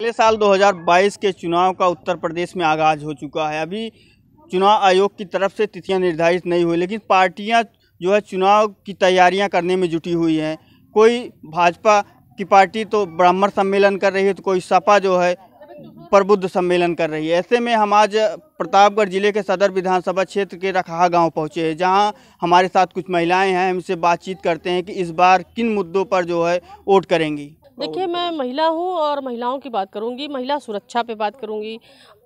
अगले साल 2022 के चुनाव का उत्तर प्रदेश में आगाज हो चुका है अभी चुनाव आयोग की तरफ से तिथियां निर्धारित नहीं हुई लेकिन पार्टियां जो है चुनाव की तैयारियां करने में जुटी हुई हैं कोई भाजपा की पार्टी तो ब्राह्मण सम्मेलन कर रही है तो कोई सपा जो है प्रबुद्ध सम्मेलन कर रही है ऐसे में हम आज प्रतापगढ़ जिले के सदर विधानसभा क्षेत्र के रखहा गांव पहुंचे हैं जहां हमारे साथ कुछ महिलाएं हैं हमसे बातचीत करते हैं कि इस बार किन मुद्दों पर जो है वोट करेंगी देखिए मैं महिला हूँ और महिलाओं की बात करूँगी महिला सुरक्षा पे बात करूँगी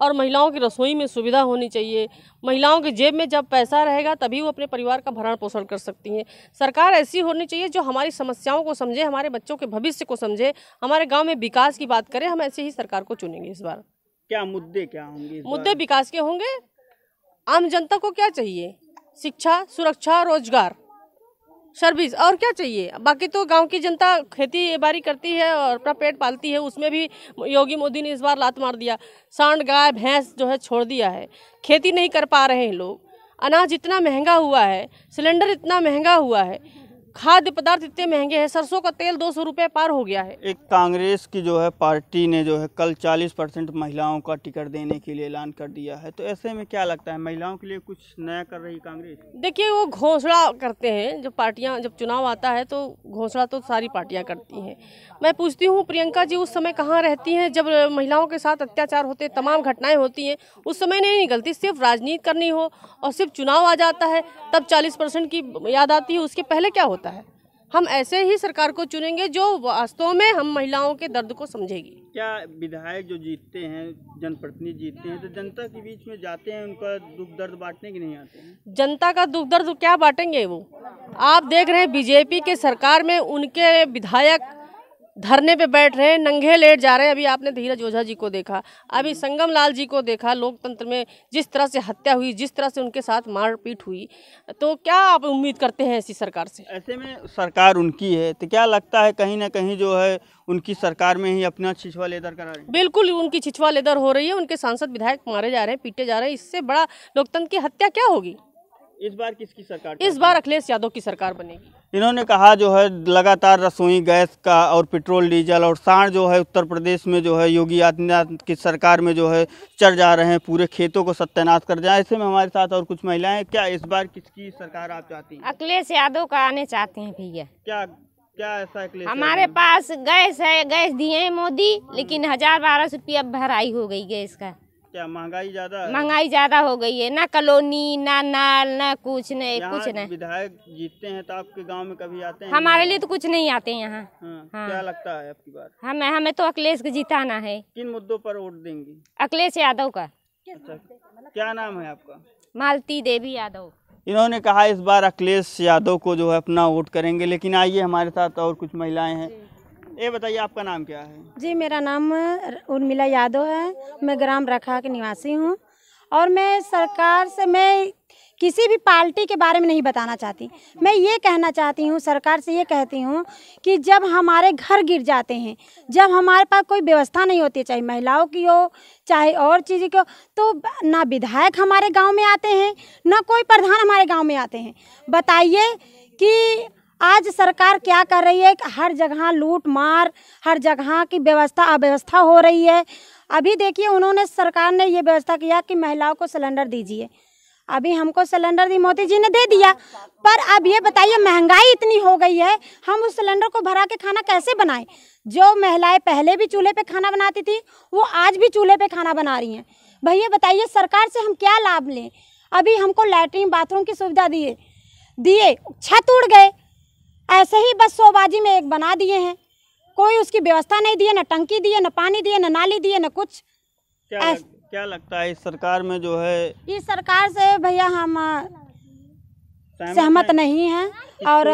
और महिलाओं की रसोई में सुविधा होनी चाहिए महिलाओं की जेब में जब पैसा रहेगा तभी वो अपने परिवार का भरण पोषण कर सकती हैं सरकार ऐसी होनी चाहिए जो हमारी समस्याओं को समझे हमारे बच्चों के भविष्य को समझे हमारे गाँव में विकास की बात करें हम ऐसे ही सरकार को चुनेंगे इस बार क्या मुद्दे क्या होंगे मुद्दे विकास के होंगे आम जनता को क्या चाहिए शिक्षा सुरक्षा रोजगार सर्विस और क्या चाहिए बाकी तो गांव की जनता खेती बाड़ी करती है और अपना पेट पालती है उसमें भी योगी मोदी ने इस बार लात मार दिया सांड गाय भैंस जो है छोड़ दिया है खेती नहीं कर पा रहे हैं लोग अनाज इतना महंगा हुआ है सिलेंडर इतना महंगा हुआ है खाद्य पदार्थ इतने महंगे हैं सरसों का तेल दो सौ रुपये पार हो गया है एक कांग्रेस की जो है पार्टी ने जो है कल चालीस परसेंट महिलाओं का टिकट देने के लिए ऐलान कर दिया है तो ऐसे में क्या लगता है महिलाओं के लिए कुछ नया कर रही कांग्रेस देखिए वो घोषणा करते हैं जब पार्टियाँ जब चुनाव आता है तो घोषणा तो सारी पार्टियाँ करती हैं मैं पूछती हूँ प्रियंका जी उस समय कहाँ रहती हैं जब महिलाओं के साथ अत्याचार होते तमाम घटनाएँ होती हैं उस समय नहीं निकलती सिर्फ राजनीति करनी हो और सिर्फ चुनाव आ जाता है तब चालीस की याद आती है उसके पहले क्या होता होता है हम ऐसे ही सरकार को चुनेंगे जो वास्तव में हम महिलाओं के दर्द को समझेगी क्या विधायक जो जीतते हैं जनप्रतिनिधि जीतते हैं तो जनता के बीच में जाते हैं उनका दुख दर्द बांटने की नहीं आते जनता का दुख दर्द क्या बांटेंगे वो आप देख रहे हैं बीजेपी के सरकार में उनके विधायक धरने पे बैठ रहे हैं नंगे लेट जा रहे हैं अभी आपने धीरज ओझा जी को देखा अभी संगम लाल जी को देखा लोकतंत्र में जिस तरह से हत्या हुई जिस तरह से उनके साथ मारपीट हुई तो क्या आप उम्मीद करते हैं ऐसी सरकार से ऐसे में सरकार उनकी है तो क्या लगता है कहीं ना कहीं जो है उनकी सरकार में ही अपना छिछवा लेदर करा रही है बिल्कुल उनकी छिछवा लेदर हो रही है उनके सांसद विधायक मारे जा रहे हैं पीटे जा रहे हैं इससे बड़ा लोकतंत्र की हत्या क्या होगी इस बार किसकी सरकार इस बार अखिलेश यादव की सरकार बनेगी इन्होंने कहा जो है लगातार रसोई गैस का और पेट्रोल डीजल और साण जो है उत्तर प्रदेश में जो है योगी आदित्यनाथ की सरकार में जो है चढ़ जा रहे हैं पूरे खेतों को सत्यानाश कर जाए ऐसे में हमारे साथ और कुछ महिलाएं क्या इस बार किसकी सरकार आप चाहती हैं अखिलेश यादव का आने चाहते हैं भैया क्या क्या ऐसा अखिलेश हमारे पास गैस है गैस दिए मोदी लेकिन हजार बारह सौ रुपया भराई हो गई गैस का क्या महंगाई ज्यादा महंगाई ज्यादा हो गई है ना कॉलोनी ना नाल ना कुछ नहीं कुछ नहीं विधायक जीतते हैं तो आपके गांव में कभी आते हैं हमारे लिए तो कुछ नहीं आते हैं यहाँ हाँ, हाँ। क्या लगता है आपकी बात हमें हमें तो अखिलेश को जिताना है किन मुद्दों पर वोट देंगी अखिलेश यादव का अच्छा क्या नाम है आपका मालती देवी यादव इन्होंने कहा इस बार अखिलेश यादव को जो है अपना वोट करेंगे लेकिन आइए हमारे साथ और कुछ महिलाएं हैं ये बताइए आपका नाम क्या है जी मेरा नाम उर्मिला यादव है मैं ग्राम रखा के निवासी हूँ और मैं सरकार से मैं किसी भी पार्टी के बारे में नहीं बताना चाहती मैं ये कहना चाहती हूँ सरकार से ये कहती हूँ कि जब हमारे घर गिर जाते हैं जब हमारे पास कोई व्यवस्था नहीं होती चाहे महिलाओं की हो चाहे और चीज़ की हो तो ना विधायक हमारे गांव में आते हैं ना कोई प्रधान हमारे गांव में आते हैं बताइए कि आज सरकार क्या कर रही है कि हर जगह लूट मार हर जगह की व्यवस्था अव्यवस्था हो रही है अभी देखिए उन्होंने सरकार ने ये व्यवस्था किया कि महिलाओं को सिलेंडर दीजिए अभी हमको सिलेंडर दी मोदी जी ने दे दिया पर अब ये बताइए महंगाई इतनी हो गई है हम उस सिलेंडर को भरा के खाना कैसे बनाएं जो महिलाएं पहले भी चूल्हे पे खाना बनाती थी वो आज भी चूल्हे पे खाना बना रही हैं भैया बताइए सरकार से हम क्या लाभ लें अभी हमको लैट्रिन बाथरूम की सुविधा दिए दिए छत उड़ गए ऐसे ही बस सोबाजी में एक बना दिए हैं कोई उसकी व्यवस्था नहीं दी है ना टंकी दी है ना पानी दिए ना नाली दिए ना कुछ क्या लग, क्या लगता है इस सरकार में जो है इस सरकार से भैया हम सहमत नहीं है और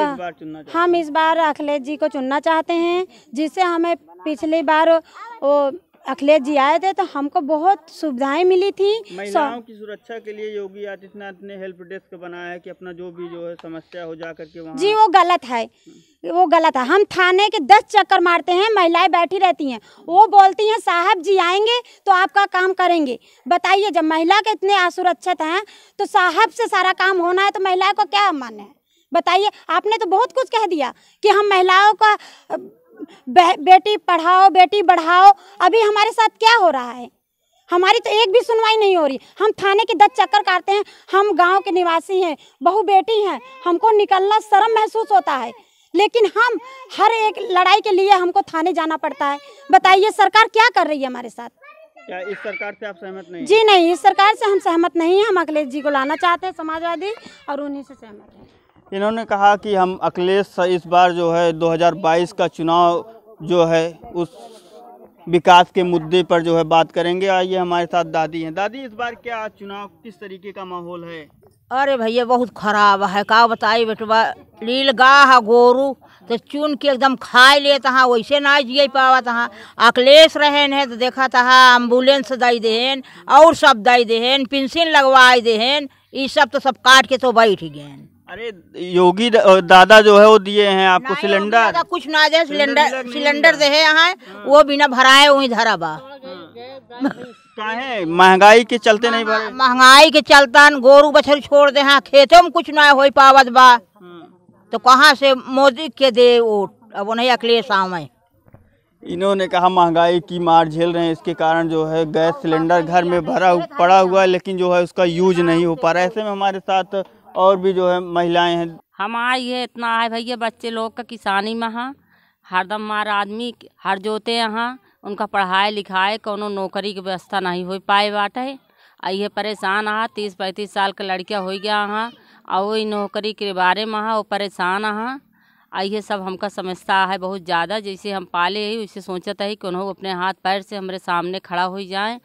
हम इस बार अखिलेश जी को चुनना चाहते हैं जिससे हमें पिछली बार वो अखिलेश जी आए थे तो हमको बहुत सुविधाएं मिली थी महिलाओं की सुरक्षा के लिए योगी आदित्यनाथ ने हेल्प डेस्क बनाया है कि अपना जो भी जो है समस्या हो जा करके वहां। जी वो गलत है वो गलत है हम थाने के दस चक्कर मारते हैं महिलाएं बैठी रहती हैं वो बोलती हैं साहब जी आएंगे तो आपका काम करेंगे बताइए जब महिला के इतने असुरक्षित हैं तो साहब से सारा काम होना है तो महिलाओं को क्या मानना है बताइए आपने तो बहुत कुछ कह दिया कि हम महिलाओं का बेटी पढ़ाओ बेटी बढ़ाओ अभी हमारे साथ क्या हो रहा है हमारी तो एक भी सुनवाई नहीं हो रही हम थाने के दस चक्कर काटते हैं हम गांव के निवासी हैं बहु बेटी हैं हमको निकलना शर्म महसूस होता है लेकिन हम हर एक लड़ाई के लिए हमको थाने जाना पड़ता है बताइए सरकार क्या कर रही है हमारे साथ क्या इस सरकार से आप सहमत नहीं जी नहीं इस सरकार से हम सहमत नहीं है हम अखिलेश जी को लाना चाहते हैं समाजवादी और उन्हीं से सहमत हैं इन्होंने कहा कि हम अखिलेश इस बार जो है 2022 का चुनाव जो है उस विकास के मुद्दे पर जो है बात करेंगे आइए हमारे साथ दादी हैं दादी इस बार क्या चुनाव किस तरीके का माहौल है अरे भैया बहुत खराब है का बताई बेटवा लील गा है गोरू तो चुन के एकदम खाए ले तहाँ वैसे ना जिये पावा तहाँ अखिलेश रहन है तो देखा था एम्बुलेंस दई देहन और सब दई देहन पेंसिल लगवाए देहन ये सब तो सब काट के तो बैठ गए अरे योगी दादा जो है वो दिए हैं आपको सिलेंडर कुछ ना दे सिलेंडर सिलेंडर दे है यहाँ हाँ। वो बिना भराए वही धरा बा महंगाई के चलते नहीं भरे महंगाई के चलते गोरू बछर छोड़ दे हाँ खेतों में कुछ ना हो पावत बा हाँ। तो कहाँ से मोदी के दे वोट अब नहीं अखिलेश आवे इन्होंने कहा महंगाई की मार झेल रहे हैं इसके कारण जो है गैस सिलेंडर घर में भरा पड़ा हुआ है लेकिन जो है उसका यूज नहीं हो पा रहा है ऐसे में हमारे साथ और भी जो है महिलाएं हैं हम आए ये इतना आए भैया बच्चे लोग का किसानी में हाँ हरदम मार आदमी हर जोते यहाँ उनका पढ़ाए लिखाए कोनो नौकरी की व्यवस्था नहीं हो पाए बाटे आ ये परेशान आ हाँ, तीस पैंतीस साल का लड़का हो गया हाँ और वही नौकरी के बारे में हाँ वो परेशान हाँ आइए सब हमका समझता है बहुत ज़्यादा जैसे हम पाले है उसे सोचता है कि अपने हाथ पैर से हमारे सामने खड़ा हो जाए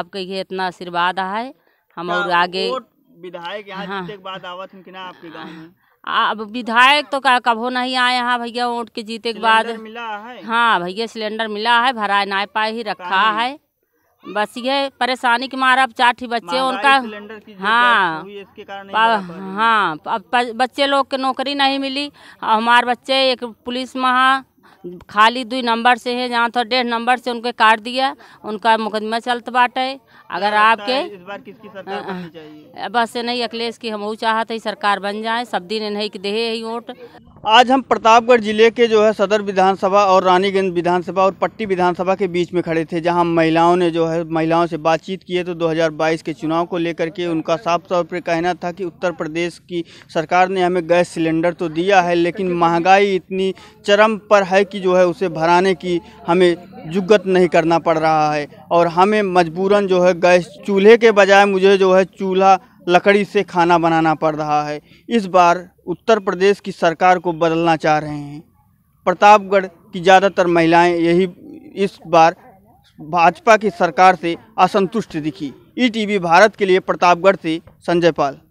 आपके ये इतना आशीर्वाद है हम और हाँ, आगे विधायक यहाँ एक हाँ। बाद आवत हूँ कि ना आपके गाँव में अब विधायक तो का नहीं होना आए यहाँ भैया वोट के जीते के बाद मिला है हाँ भैया सिलेंडर मिला है भरा ना पाए ही रखा है बस ये परेशानी के मारा अब चार बच्चे उनका हाँ हाँ, हाँ अब बच्चे लोग के नौकरी नहीं मिली हमारे बच्चे एक पुलिस में खाली दुई नंबर से है जहाँ थोड़ा डेढ़ नंबर से उनके काट दिया उनका मुकदमा चलते बाटे अगर आपके इस बार किसकी सरकार चाहिए बस नहीं अखिलेश की हम चाहते ही सरकार बन जाए सब दिन इन्हें देहे ही वोट आज हम प्रतापगढ़ जिले के जो है सदर विधानसभा और रानीगंज विधानसभा और पट्टी विधानसभा के बीच में खड़े थे जहां महिलाओं ने जो है महिलाओं से बातचीत की है तो 2022 के चुनाव को लेकर के उनका साफ तौर पर कहना था कि उत्तर प्रदेश की सरकार ने हमें गैस सिलेंडर तो दिया है लेकिन महंगाई इतनी चरम पर है किराए की जो है उसे भराने की हमें जुगत नहीं करना पड़ रहा है और हमें मजबूरन जो है गैस चूल्हे के बजाय मुझे जो है चूल्हा लकड़ी से खाना बनाना पड़ रहा है इस बार उत्तर प्रदेश की सरकार को बदलना चाह रहे हैं प्रतापगढ़ की ज़्यादातर महिलाएं यही इस बार भाजपा की सरकार से असंतुष्ट दिखी ई भारत के लिए प्रतापगढ़ से संजय पाल